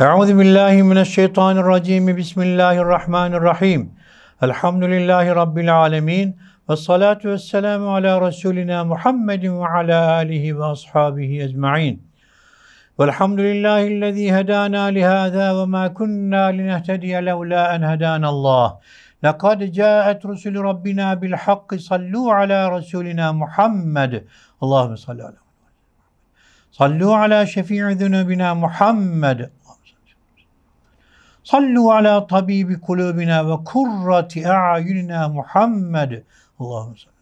أعوذ بالله من الشيطان الرجيم بسم الله الرحمن الرحيم الحمد لله رب العالمين والصلاة والسلام على رسولنا محمد وعلى آله وأصحابه أجمعين والحمد لله الذي هدانا لهذا وما كنا لنهتدي لولا أن هدانا الله لقد جاءت رسل ربنا بالحق صلوا على رسولنا محمد اللهم صل على صلوا على شفيع ذنوبنا محمد Sallu ala tabibi kulubina ve kurrati a'yunina Muhammed. Allahümme salli.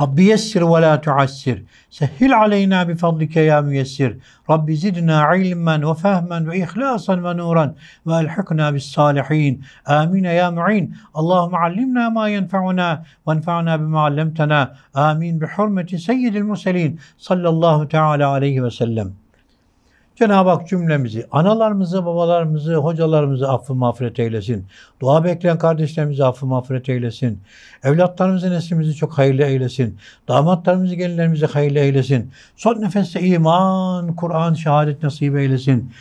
Rabbi yessir ve la tuassir. Sehil aleyna bi fadlike ya müyessir. Rabbi zidna ilmen ve fahmen ve ihlasan ve nuran ve elhikna bis salihin. Amin ya mu'in. Allahümme allimna ma yenfe'una ve enfe'na bima allemtena. Amin bi hurmeti seyyidil muselin sallallahu teala aleyhi ve sellem. Cenab-ı Hak cümlemizi, analarımızı, babalarımızı, hocalarımızı affı mağfiret eylesin. Dua bekleyen kardeşlerimizi affı mağfiret eylesin. Evlatlarımızı, neslimizi çok hayırlı eylesin. Damatlarımızı, gelinlerimizi hayırlı eylesin. Son nefeste iman, Kur'an, şehadet nasip eylesin.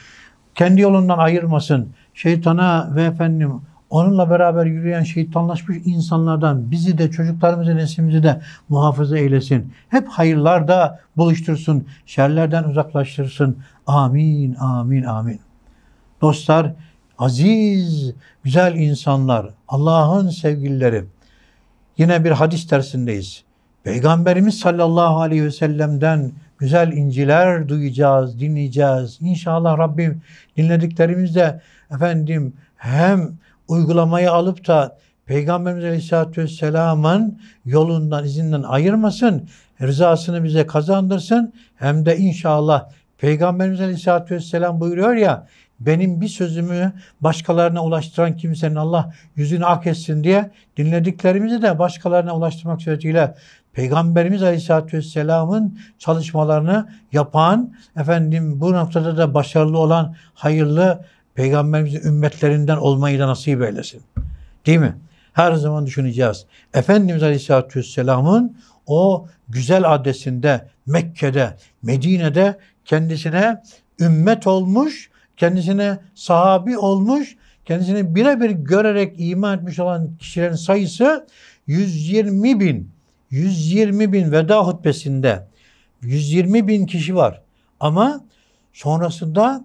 Kendi yolundan ayırmasın. Şeytana ve efendim Onunla beraber yürüyen şeytanlaşmış insanlardan bizi de çocuklarımızı neslimizi de muhafaza eylesin. Hep hayırlarda buluştursun. Şerlerden uzaklaştırsın. Amin, amin, amin. Dostlar, aziz, güzel insanlar, Allah'ın sevgilileri. Yine bir hadis dersindeyiz. Peygamberimiz sallallahu aleyhi ve sellem'den güzel inciler duyacağız, dinleyeceğiz. İnşallah Rabbim dinlediklerimizde efendim hem uygulamayı alıp da Peygamberimiz Aleyhisselatü Vesselam'ın yolundan, izinden ayırmasın. Rızasını bize kazandırsın. Hem de inşallah Peygamberimiz Aleyhisselatü Vesselam buyuruyor ya benim bir sözümü başkalarına ulaştıran kimsenin Allah yüzünü ak etsin diye dinlediklerimizi de başkalarına ulaştırmak suretiyle Peygamberimiz Aleyhisselatü Vesselam'ın çalışmalarını yapan, efendim bu noktada da başarılı olan hayırlı Peygamberimizin ümmetlerinden olmayı da nasip eylesin. Değil mi? Her zaman düşüneceğiz. Efendimiz Aleyhisselatü Vesselam'ın o güzel adresinde, Mekke'de, Medine'de kendisine ümmet olmuş, kendisine sahabi olmuş, kendisini birebir görerek iman etmiş olan kişilerin sayısı 120 bin. 120 bin veda hutbesinde 120 bin kişi var. Ama sonrasında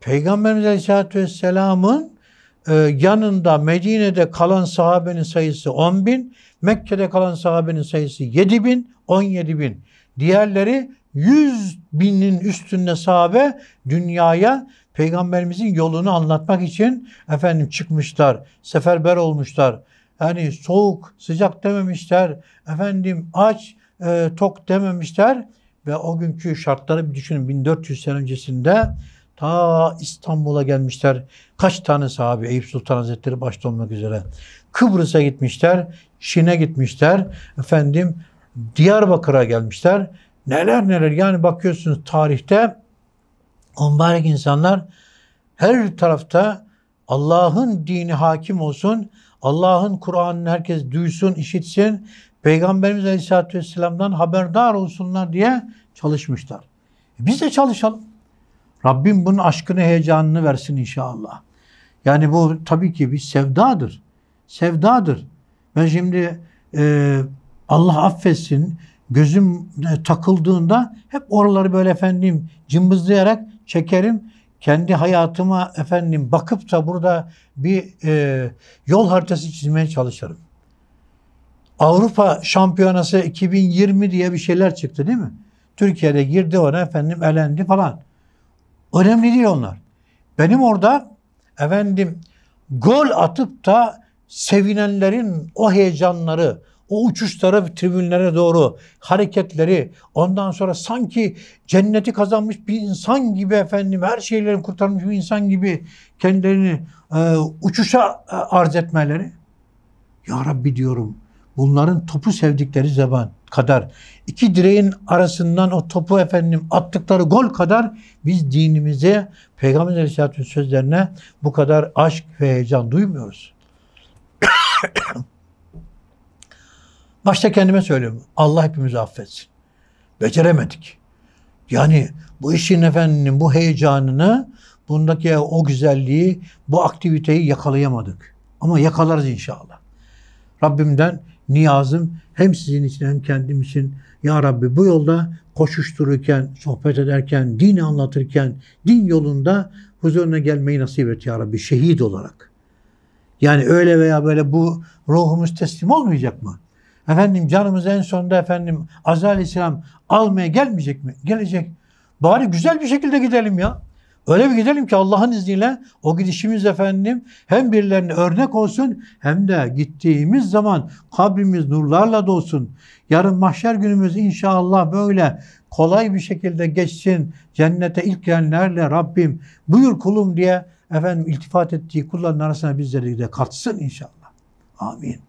Peygamberimiz Aleyhisselatü Vesselam'ın e, yanında Medine'de kalan sahabenin sayısı 10 bin, Mekke'de kalan sahabenin sayısı 7 bin, 17 bin. Diğerleri 100 binin üstünde sahabe dünyaya peygamberimizin yolunu anlatmak için efendim çıkmışlar, seferber olmuşlar. Yani soğuk, sıcak dememişler, efendim aç, e, tok dememişler ve o günkü şartları bir düşünün 1400 sene öncesinde Ta İstanbul'a gelmişler. Kaç tane sahabe Eyüp Sultan Hazretleri başta olmak üzere. Kıbrıs'a gitmişler. Şin'e gitmişler. Efendim Diyarbakır'a gelmişler. Neler neler yani bakıyorsunuz tarihte mübarek insanlar her tarafta Allah'ın dini hakim olsun. Allah'ın Kur'an'ını herkes duysun, işitsin. Peygamberimiz Aleyhisselatü Vesselam'dan haberdar olsunlar diye çalışmışlar. E biz de çalışalım. Rabbim bunun aşkını, heyecanını versin inşallah. Yani bu tabii ki bir sevdadır. Sevdadır. Ben şimdi e, Allah affetsin gözüm e, takıldığında hep oraları böyle efendim cımbızlayarak çekerim. Kendi hayatıma efendim bakıp da burada bir e, yol haritası çizmeye çalışırım. Avrupa Şampiyonası 2020 diye bir şeyler çıktı değil mi? Türkiye'de girdi ona efendim elendi falan. Önemli değil onlar. Benim orada efendim gol atıp da sevinenlerin o heyecanları, o uçuşları tribünlere doğru hareketleri, ondan sonra sanki cenneti kazanmış bir insan gibi efendim, her şeyleri kurtarmış bir insan gibi kendilerini e, uçuşa e, arz etmeleri. Ya Rabbi diyorum bunların topu sevdikleri zaman kadar iki direğin arasından o topu efendim attıkları gol kadar biz dinimize Peygamber Aleyhisselatü'nün sözlerine bu kadar aşk ve heyecan duymuyoruz. Başta kendime söylüyorum. Allah hepimizi affetsin. Beceremedik. Yani bu işin efendinin bu heyecanını, bundaki o güzelliği, bu aktiviteyi yakalayamadık. Ama yakalarız inşallah. Rabbimden niyazım hem sizin için hem kendim için Ya Rabbi bu yolda koşuştururken, sohbet ederken, din anlatırken, din yolunda huzuruna gelmeyi nasip et Ya Rabbi şehit olarak. Yani öyle veya böyle bu ruhumuz teslim olmayacak mı? Efendim canımız en sonunda efendim Azal İslam almaya gelmeyecek mi? Gelecek. Bari güzel bir şekilde gidelim ya. Öyle bir gidelim ki Allah'ın izniyle o gidişimiz efendim hem birilerine örnek olsun hem de gittiğimiz zaman kabrimiz nurlarla dolsun. Yarın mahşer günümüz inşallah böyle kolay bir şekilde geçsin. Cennete ilk gelenlerle Rabbim buyur kulum diye efendim iltifat ettiği kulların arasına bizleri de katsın inşallah. Amin.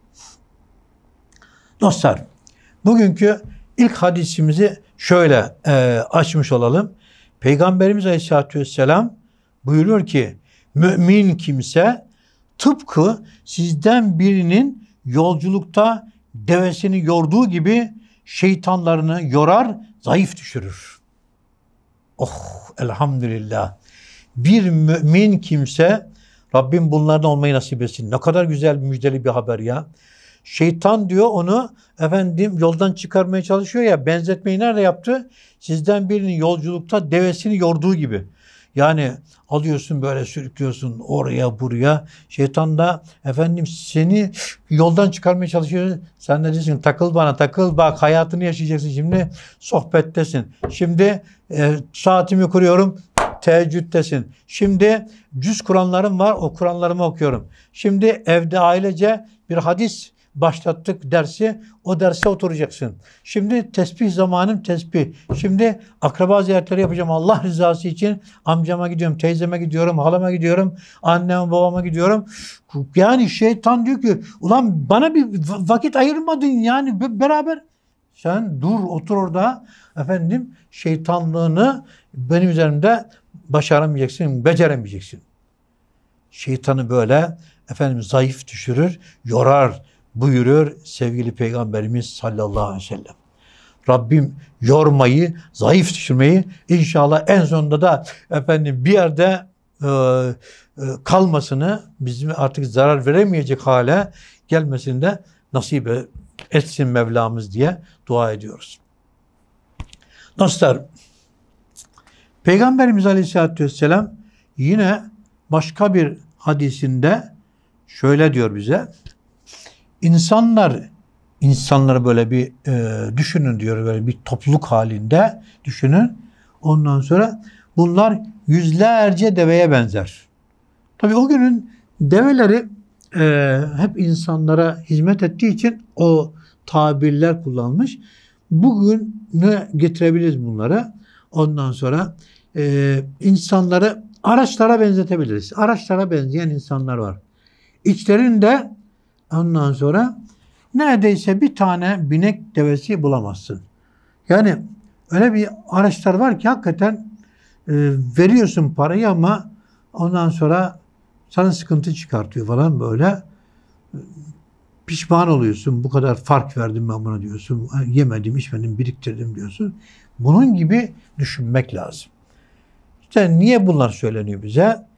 Dostlar bugünkü ilk hadisimizi şöyle e, açmış olalım. Peygamberimiz Aleyhisselatü Vesselam buyuruyor ki mümin kimse tıpkı sizden birinin yolculukta devesini yorduğu gibi şeytanlarını yorar, zayıf düşürür. Oh elhamdülillah. Bir mümin kimse Rabbim bunlardan olmayı nasip etsin. Ne kadar güzel müjdeli bir haber ya. Şeytan diyor onu efendim yoldan çıkarmaya çalışıyor ya benzetmeyi nerede yaptı? Sizden birinin yolculukta devesini yorduğu gibi. Yani alıyorsun böyle sürüklüyorsun oraya buraya. Şeytan da efendim seni yoldan çıkarmaya çalışıyor. Sen de diyorsun takıl bana takıl bak hayatını yaşayacaksın şimdi sohbettesin. Şimdi e, saatimi kuruyorum teheccüddesin. Şimdi cüz Kur'anlarım var o Kur'anlarımı okuyorum. Şimdi evde ailece bir hadis başlattık dersi. O derse oturacaksın. Şimdi tesbih zamanım tesbih. Şimdi akraba ziyaretleri yapacağım Allah rızası için. Amcama gidiyorum, teyzeme gidiyorum, halama gidiyorum, anneme babama gidiyorum. Yani şeytan diyor ki ulan bana bir vakit ayırmadın yani beraber sen dur otur orada efendim şeytanlığını benim üzerimde başaramayacaksın, beceremeyeceksin. Şeytanı böyle efendim zayıf düşürür, yorar buyuruyor sevgili Peygamberimiz sallallahu aleyhi ve sellem. Rabbim yormayı, zayıf düşürmeyi inşallah en sonunda da efendim bir yerde e, e, kalmasını, bizim artık zarar veremeyecek hale gelmesini de nasip e, etsin Mevlamız diye dua ediyoruz. Dostlar, Peygamberimiz Aleyhisselatü Vesselam yine başka bir hadisinde şöyle diyor bize insanlar insanları böyle bir e, düşünün diyor böyle bir topluluk halinde düşünün. Ondan sonra bunlar yüzlerce deveye benzer. Tabii o günün develeri e, hep insanlara hizmet ettiği için o tabirler kullanmış. Bugün ne getirebiliriz bunları? Ondan sonra e, insanları araçlara benzetebiliriz. Araçlara benzeyen insanlar var. İçlerinde Ondan sonra neredeyse bir tane binek devesi bulamazsın. Yani öyle bir araçlar var ki hakikaten e, veriyorsun parayı ama ondan sonra sana sıkıntı çıkartıyor falan böyle. E, pişman oluyorsun. Bu kadar fark verdim ben buna diyorsun. E, yemedim, içmedim, biriktirdim diyorsun. Bunun gibi düşünmek lazım. İşte niye bunlar söyleniyor bize?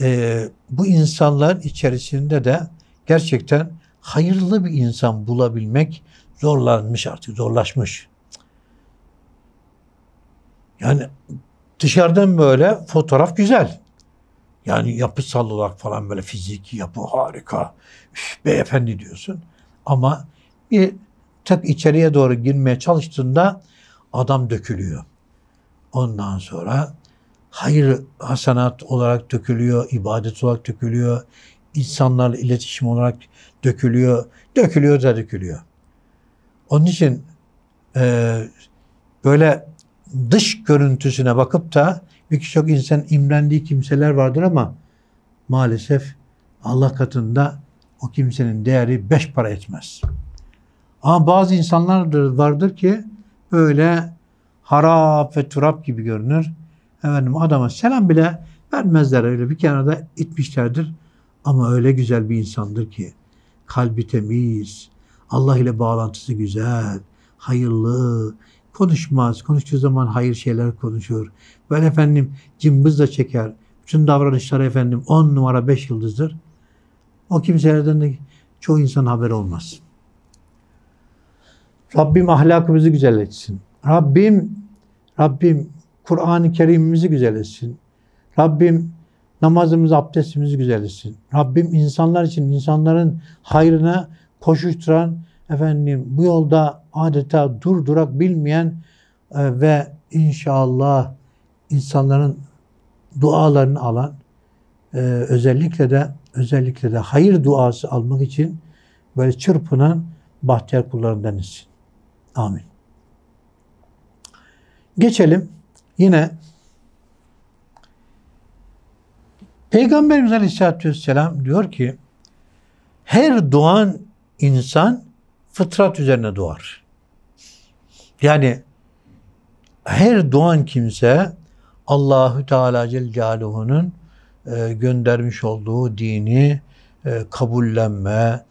Ee, bu insanlar içerisinde de gerçekten hayırlı bir insan bulabilmek zorlanmış artık, zorlaşmış. Yani dışarıdan böyle fotoğraf güzel. Yani yapısal olarak falan böyle fiziki yapı harika. Üf, beyefendi diyorsun. Ama bir tık içeriye doğru girmeye çalıştığında adam dökülüyor. Ondan sonra hayır hasanat olarak dökülüyor, ibadet olarak dökülüyor, insanlarla iletişim olarak dökülüyor. Dökülüyor da dökülüyor. Onun için e, böyle dış görüntüsüne bakıp da birçok insan imrendiği kimseler vardır ama maalesef Allah katında o kimsenin değeri beş para etmez. Ama bazı insanlar vardır ki böyle harap ve turap gibi görünür. Efendim adama selam bile vermezler öyle bir kenarda itmişlerdir. Ama öyle güzel bir insandır ki kalbi temiz, Allah ile bağlantısı güzel, hayırlı, konuşmaz. Konuştuğu zaman hayır şeyler konuşur. Ben efendim cımbız da çeker. Bütün davranışları efendim on numara beş yıldızdır. O kimselerden de çoğu insan haber olmaz. Rabbim ahlakımızı güzel etsin. Rabbim Rabbim Kur'an-ı Kerim'imizi güzel etsin. Rabbim Namazımız, abdestimiz güzelsin. Rabbim insanlar için, insanların hayrına koşuşturan, efendim bu yolda adeta dur durak bilmeyen e, ve inşallah insanların dualarını alan, e, özellikle de özellikle de hayır duası almak için böyle çırpınan bahtiyar kullarından etsin. Amin. Geçelim yine Peygamberimiz Aleyhisselatü Vesselam diyor ki her doğan insan fıtrat üzerine doğar. Yani her doğan kimse Allahü Teala Celle Celaluhu'nun e, göndermiş olduğu dini e, kabullenme,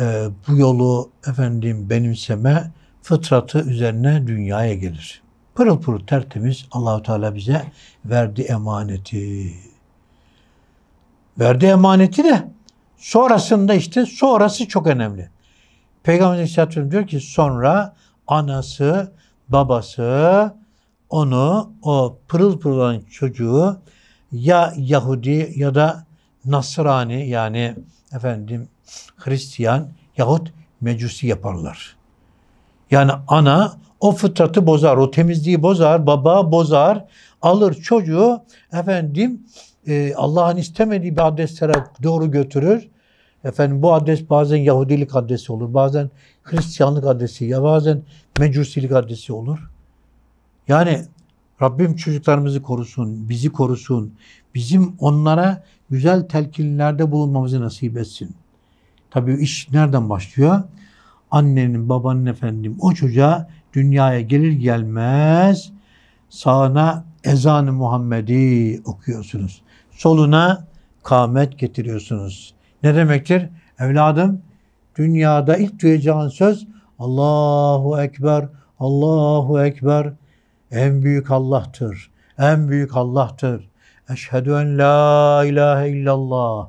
e, bu yolu efendim benimseme fıtratı üzerine dünyaya gelir. Pırıl pırıl tertemiz Allahu Teala bize verdi emaneti. Verdiği emaneti de sonrasında işte sonrası çok önemli. Peygamber Aleyhisselatü Vesselam diyor ki sonra anası, babası onu o pırıl pırıl olan çocuğu ya Yahudi ya da Nasrani yani efendim Hristiyan yahut Mecusi yaparlar. Yani ana o fıtratı bozar, o temizliği bozar, baba bozar, alır çocuğu efendim e, Allah'ın istemediği bir adreslere doğru götürür. Efendim bu adres bazen Yahudilik adresi olur, bazen Hristiyanlık adresi ya bazen Mecusilik adresi olur. Yani Rabbim çocuklarımızı korusun, bizi korusun. Bizim onlara güzel telkinlerde bulunmamızı nasip etsin. Tabii iş nereden başlıyor? Annenin, babanın efendim o çocuğa dünyaya gelir gelmez sağına ezanı Muhammed'i okuyorsunuz soluna kâmet getiriyorsunuz. Ne demektir? Evladım dünyada ilk duyacağın söz Allahu Ekber, Allahu Ekber. En büyük Allah'tır. En büyük Allah'tır. Eşhedü en la ilahe illallah.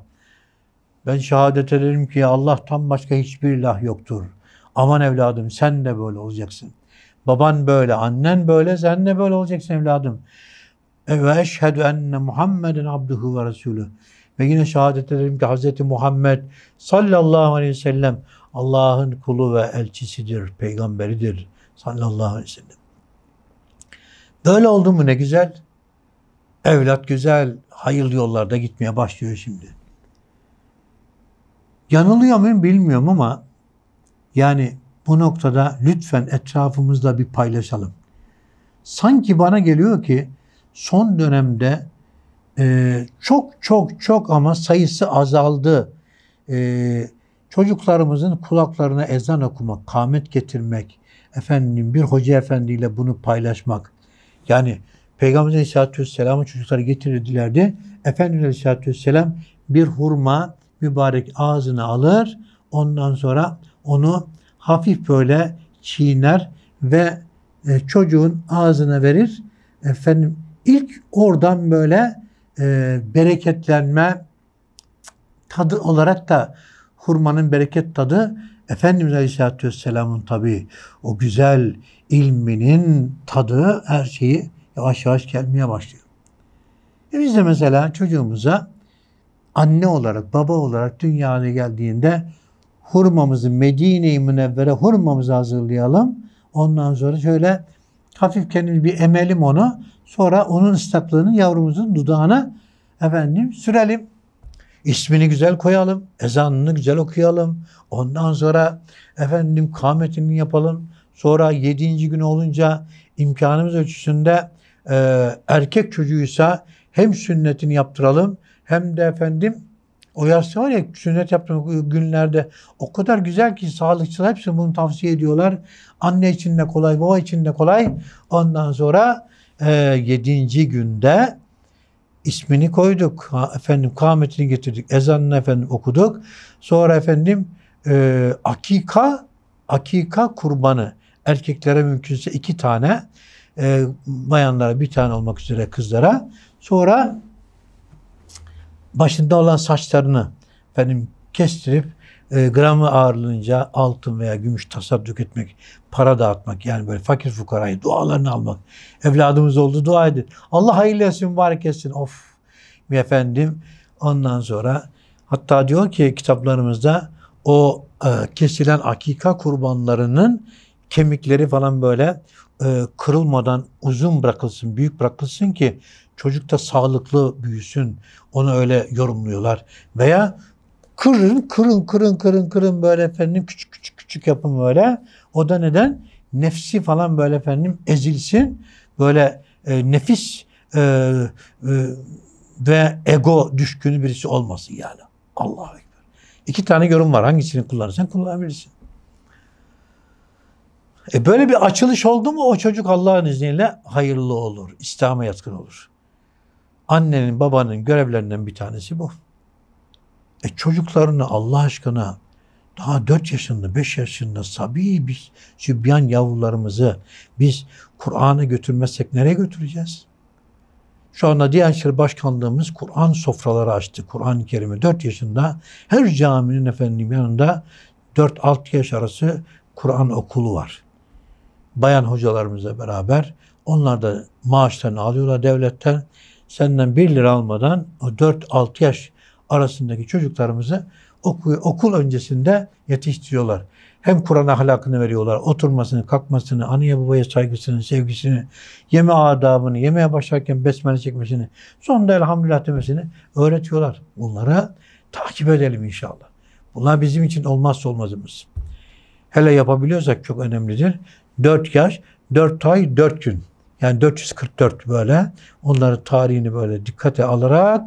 Ben şehadet ederim ki Allah'tan başka hiçbir ilah yoktur. Aman evladım sen de böyle olacaksın. Baban böyle, annen böyle, sen de böyle olacaksın evladım ve eşhedü enne Muhammeden abduhu ve resulü. Ve yine şehadet ederim ki Hz. Muhammed sallallahu aleyhi ve sellem Allah'ın kulu ve elçisidir, peygamberidir sallallahu aleyhi ve sellem. Böyle oldu mu ne güzel. Evlat güzel, hayırlı yollarda gitmeye başlıyor şimdi. Yanılıyor muyum bilmiyorum ama yani bu noktada lütfen etrafımızda bir paylaşalım. Sanki bana geliyor ki son dönemde e, çok çok çok ama sayısı azaldı. E, çocuklarımızın kulaklarına ezan okumak, kamet getirmek, efendim bir hoca efendiyle bunu paylaşmak. Yani Peygamber Aleyhisselatü Vesselam'ı çocuklara getirirdilerdi. Efendimiz Aleyhisselatü Vesselam bir hurma mübarek ağzına alır. Ondan sonra onu hafif böyle çiğner ve e, çocuğun ağzına verir. Efendim İlk oradan böyle e, bereketlenme tadı olarak da hurmanın bereket tadı Efendimiz Aleyhisselatü Vesselam'ın tabi o güzel ilminin tadı her şeyi yavaş yavaş gelmeye başlıyor. E biz de mesela çocuğumuza anne olarak, baba olarak dünyaya geldiğinde hurmamızı Medine-i Münevvere hurmamızı hazırlayalım. Ondan sonra şöyle hafif kendimiz bir emelim onu. Sonra onun ıslaklığını yavrumuzun dudağına efendim sürelim. İsmini güzel koyalım, ezanını güzel okuyalım. Ondan sonra efendim kametini yapalım. Sonra yedinci gün olunca imkanımız ölçüsünde e, erkek çocuğuysa hem sünnetini yaptıralım hem de efendim o yarısı var ya sünnet yaptığım günlerde o kadar güzel ki sağlıkçılar hepsi bunu tavsiye ediyorlar. Anne için de kolay, baba için de kolay. Ondan sonra e, yedinci günde ismini koyduk. Ha, efendim kâmetini getirdik. Ezanını efendim okuduk. Sonra efendim e, akika, akika kurbanı. Erkeklere mümkünse iki tane, e, bayanlara bir tane olmak üzere kızlara. Sonra başında olan saçlarını benim kestirip e, gramı ağırlığınca altın veya gümüş tasar etmek, para dağıtmak yani böyle fakir fukarayı dualarını almak. Evladımız oldu dua edin. Allah hayırlı etsin, mübarek etsin. Of efendim ondan sonra hatta diyor ki kitaplarımızda o e, kesilen akika kurbanlarının kemikleri falan böyle e, kırılmadan uzun bırakılsın, büyük bırakılsın ki Çocuk da sağlıklı büyüsün. Onu öyle yorumluyorlar. Veya kırın kırın kırın kırın kırın böyle efendim küçük küçük küçük yapın böyle. O da neden? Nefsi falan böyle efendim ezilsin. Böyle e, nefis e, e, ve ego düşkünü birisi olmasın yani. Allah'a ekber. İki tane yorum var. Hangisini kullanırsan kullanabilirsin. E böyle bir açılış oldu mu o çocuk Allah'ın izniyle hayırlı olur. İslam'a yatkın olur. Annenin babanın görevlerinden bir tanesi bu. E çocuklarını Allah aşkına daha 4 yaşında, 5 yaşında sabi bir sübyan yavrularımızı biz Kur'an'a götürmezsek nereye götüreceğiz? Şu anda Diyanet Başkanlığımız Kur'an sofraları açtı. Kur'an-ı Kerim'i 4 yaşında her caminin efendim yanında 4-6 yaş arası Kur'an okulu var. Bayan hocalarımızla beraber onlar da maaşlarını alıyorlar devletten senden 1 lira almadan o 4-6 yaş arasındaki çocuklarımızı okul, öncesinde yetiştiriyorlar. Hem Kur'an ahlakını veriyorlar, oturmasını, kalkmasını, anıya babaya saygısını, sevgisini, yeme adabını, yemeğe başlarken besmele çekmesini, sonunda elhamdülillah demesini öğretiyorlar. Bunları takip edelim inşallah. Bunlar bizim için olmazsa olmazımız. Hele yapabiliyorsak çok önemlidir. 4 yaş, 4 ay, 4 gün. Yani 444 böyle onların tarihini böyle dikkate alarak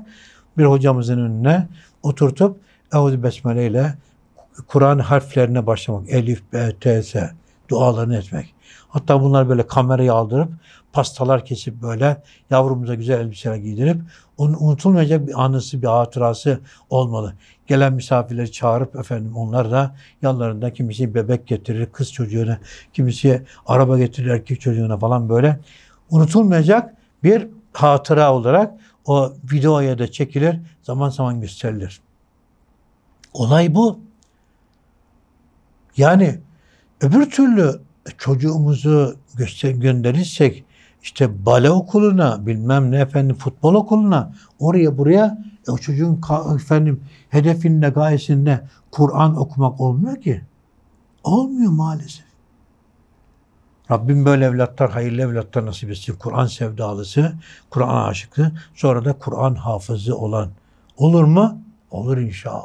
bir hocamızın önüne oturtup Eûzü Besmele ile Kur'an harflerine başlamak. Elif, B, T, S dualarını etmek. Hatta bunlar böyle kamerayı aldırıp pastalar kesip böyle yavrumuza güzel elbiseler giydirip onun unutulmayacak bir anısı, bir hatırası olmalı. Gelen misafirleri çağırıp efendim onlar da yanlarında kimisi bebek getirir kız çocuğuna, kimisi araba getirir erkek çocuğuna falan böyle unutulmayacak bir hatıra olarak o videoya da çekilir, zaman zaman gösterilir. Olay bu. Yani öbür türlü e, çocuğumuzu göster gönderirsek işte bale okuluna, bilmem ne efendim futbol okuluna, oraya buraya e, o çocuğun efendim hedefinde, gayesinde Kur'an okumak olmuyor ki. Olmuyor maalesef. Rabbim böyle evlatlar, hayırlı evlatlar nasip etsin. Kur'an sevdalısı, Kur'an aşıkı, sonra da Kur'an hafızı olan. Olur mu? Olur inşallah.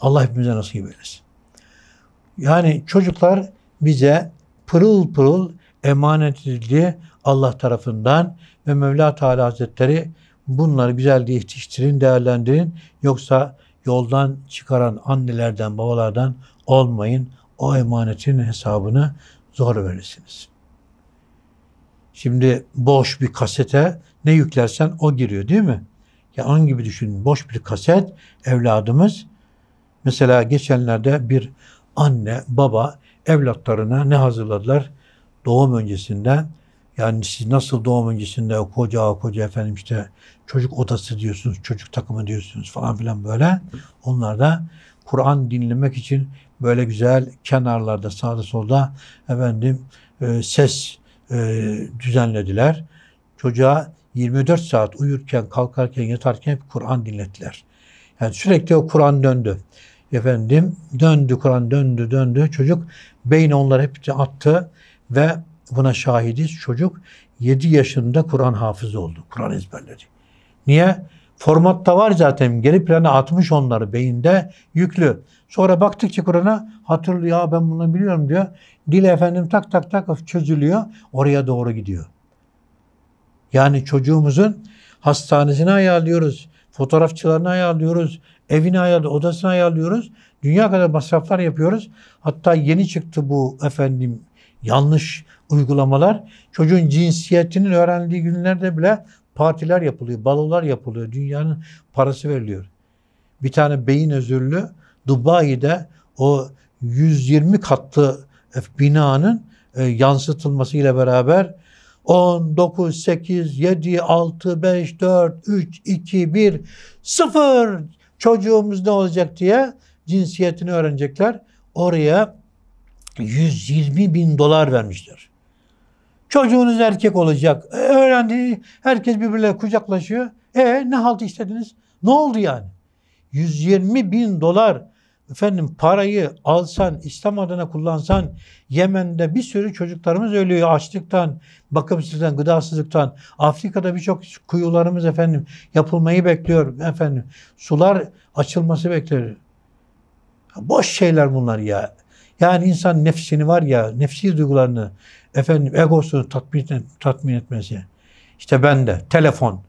Allah hepimize nasip eylesin. Yani çocuklar bize pırıl pırıl emanet edildi Allah tarafından ve Mevla Teala Hazretleri bunları güzelce yetiştirin, değerlendirin. Yoksa yoldan çıkaran annelerden, babalardan olmayın. O emanetin hesabını zor verirsiniz. Şimdi boş bir kasete ne yüklersen o giriyor değil mi? Ya onun gibi düşünün. Boş bir kaset evladımız. Mesela geçenlerde bir anne, baba evlatlarına ne hazırladılar? Doğum öncesinden yani siz nasıl doğum öncesinde koca koca efendim işte çocuk odası diyorsunuz, çocuk takımı diyorsunuz falan filan böyle. Onlar da Kur'an dinlemek için böyle güzel kenarlarda sağda solda efendim e, ses e, düzenlediler. Çocuğa 24 saat uyurken, kalkarken, yatarken Kur'an dinlettiler. Yani sürekli o Kur'an döndü. Efendim döndü Kur'an döndü döndü çocuk Beyne onları hep attı ve buna şahidiz. Çocuk 7 yaşında Kur'an hafızı oldu. Kur'an ezberledi. Niye? Formatta var zaten. Geri plana atmış onları beyinde yüklü. Sonra baktıkça Kur'an'a hatırlıyor. Ya ben bunu biliyorum diyor. Dil efendim tak tak tak çözülüyor. Oraya doğru gidiyor. Yani çocuğumuzun hastanesini ayarlıyoruz. Fotoğrafçılarını ayarlıyoruz. Evini ayarlıyoruz. Odasını ayarlıyoruz. Dünya kadar masraflar yapıyoruz. Hatta yeni çıktı bu efendim yanlış uygulamalar. Çocuğun cinsiyetinin öğrendiği günlerde bile partiler yapılıyor, balolar yapılıyor. Dünyanın parası veriliyor. Bir tane beyin özürlü Dubai'de o 120 katlı binanın e, yansıtılmasıyla beraber 10, 9, 8, 7, 6, 5, 4, 3, 2, 1, 0 çocuğumuz ne olacak diye cinsiyetini öğrenecekler. Oraya 120 bin dolar vermişler. Çocuğunuz erkek olacak. E, öğrendi. Herkes birbirle kucaklaşıyor. E ne halt istediniz? Ne oldu yani? 120 bin dolar efendim parayı alsan, İslam adına kullansan Yemen'de bir sürü çocuklarımız ölüyor açlıktan, bakımsızlıktan, gıdasızlıktan. Afrika'da birçok kuyularımız efendim yapılmayı bekliyor efendim. Sular açılması bekliyor. Boş şeyler bunlar ya. Yani insan nefsini var ya, nefsi duygularını, efendim egosunu tatmin, tatmin etmez İşte ben de telefon.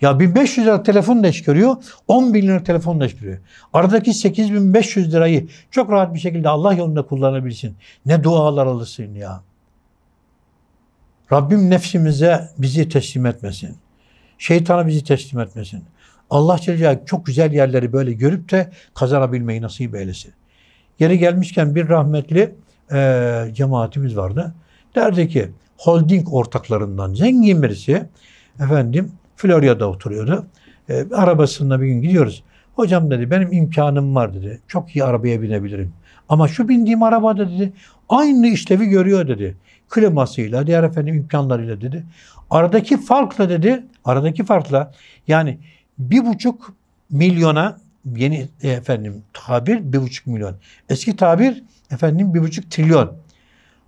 Ya 1500 lira telefon da iş görüyor, 10 bin lira telefon da iş görüyor. Aradaki 8500 lirayı çok rahat bir şekilde Allah yolunda kullanabilsin. Ne dualar alırsın ya. Rabbim nefsimize bizi teslim etmesin. Şeytana bizi teslim etmesin. Allah Celle çok güzel yerleri böyle görüp de kazanabilmeyi nasip eylesin. Yeri gelmişken bir rahmetli e, cemaatimiz vardı. Derdi ki holding ortaklarından zengin birisi efendim Florya'da oturuyordu. E, arabasında bir gün gidiyoruz. Hocam dedi benim imkanım var dedi. Çok iyi arabaya binebilirim. Ama şu bindiğim araba dedi aynı işlevi görüyor dedi. Klimasıyla, diğer efendim imkanlarıyla dedi. Aradaki farkla dedi, aradaki farkla yani bir buçuk milyona yeni e, efendim tabir bir buçuk milyon. Eski tabir efendim bir buçuk trilyon.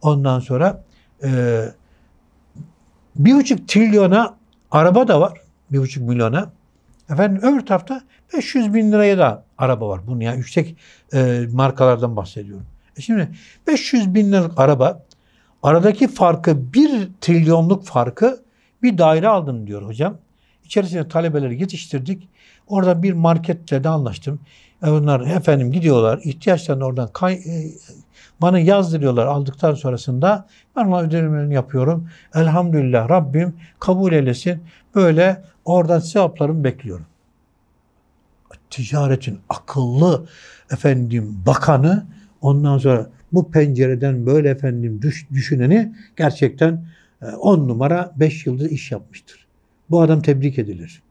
Ondan sonra e, bir buçuk trilyona araba da var. Bir buçuk milyona. Efendim öbür tarafta 500 bin liraya da araba var. Bunu yani yüksek e, markalardan bahsediyorum. E şimdi 500 bin liralık araba aradaki farkı bir trilyonluk farkı bir daire aldım diyor hocam. İçerisine talebeleri yetiştirdik. orada bir marketle de anlaştım. E, onlar efendim gidiyorlar, ihtiyaçlarını oradan kay, e, bana yazdırıyorlar aldıktan sonrasında ben ona ödemelerini yapıyorum. Elhamdülillah Rabbim kabul eylesin. Böyle oradan sevaplarımı bekliyorum. Ticaretin akıllı efendim bakanı ondan sonra bu pencereden böyle efendim düş, düşüneni gerçekten 10 e, numara 5 yıldır iş yapmıştır. Bu adam tebrik edilir.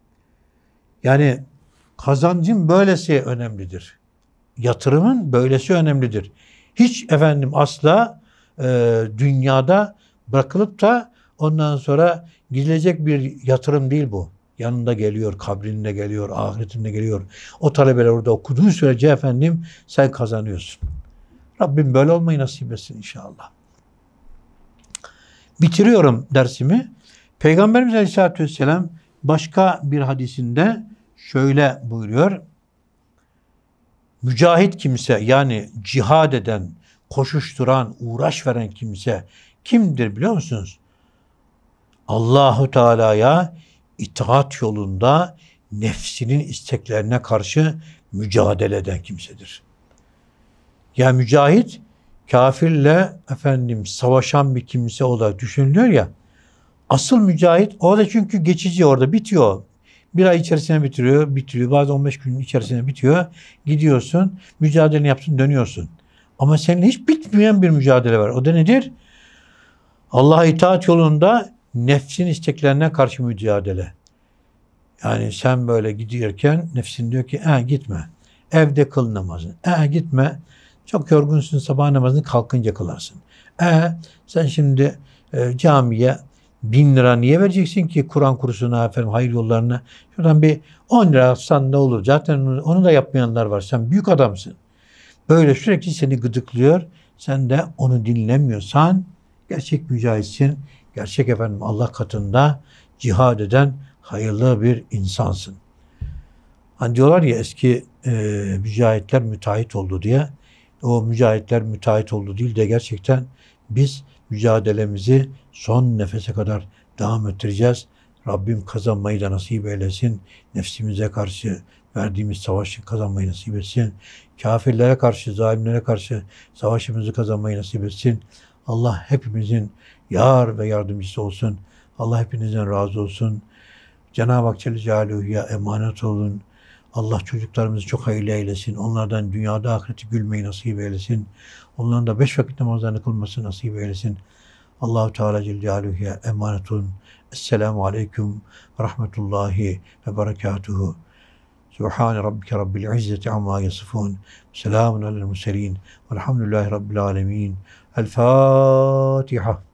Yani kazancın böylesi önemlidir. Yatırımın böylesi önemlidir. Hiç efendim asla e, dünyada bırakılıp da ondan sonra gidilecek bir yatırım değil bu. Yanında geliyor, kabrinde geliyor, ahiretinde geliyor. O talebeler orada okuduğu sürece efendim sen kazanıyorsun. Rabbim böyle olmayı nasip etsin inşallah. Bitiriyorum dersimi. Peygamberimiz Aleyhisselatü Vesselam başka bir hadisinde şöyle buyuruyor. Mücahit kimse yani cihad eden, koşuşturan, uğraş veren kimse kimdir biliyor musunuz? Allahu Teala'ya itaat yolunda nefsinin isteklerine karşı mücadele eden kimsedir. Ya yani mücahit kafirle efendim savaşan bir kimse olarak düşünülüyor ya Asıl mücahit orada çünkü geçici orada bitiyor. Bir ay içerisinde bitiriyor, bitiriyor. Bazen 15 gün içerisinde bitiyor. Gidiyorsun, mücadeleni yaptın, dönüyorsun. Ama senin hiç bitmeyen bir mücadele var. O da nedir? Allah'a itaat yolunda nefsin isteklerine karşı mücadele. Yani sen böyle gidiyorken nefsin diyor ki e gitme. Evde kıl namazı. E gitme. Çok yorgunsun sabah namazını kalkınca kılarsın. E sen şimdi e, camiye bin lira niye vereceksin ki Kur'an kursuna efendim hayır yollarına? Şuradan bir 10 lira atsan ne olur? Zaten onu da yapmayanlar var. Sen büyük adamsın. Böyle sürekli seni gıdıklıyor. Sen de onu dinlemiyorsan gerçek mücahitsin. Gerçek efendim Allah katında cihad eden hayırlı bir insansın. Hani diyorlar ya eski e, mücahitler müteahhit oldu diye. O mücahitler müteahhit oldu değil de gerçekten biz mücadelemizi son nefese kadar devam ettireceğiz. Rabbim kazanmayı da nasip eylesin. Nefsimize karşı verdiğimiz savaşı kazanmayı nasip etsin. Kafirlere karşı, zalimlere karşı savaşımızı kazanmayı nasip etsin. Allah hepimizin yar ve yardımcısı olsun. Allah hepinizden razı olsun. Cenab-ı Hak Celle Celaluhu'ya emanet olun. Allah çocuklarımızı çok hayırlı eylesin. Onlardan dünyada ahireti gülmeyi nasip eylesin. Onların da beş vakit namazlarını kılmasını nasip eylesin. Allahu Teala Celle Celaluhu'ya emanet olun. Esselamu Aleyküm ve Rahmetullahi ve Berekatuhu. سبحان ربك رب العزة عما يصفون سلام على المرسلين والحمد لله رب العالمين الفاتحة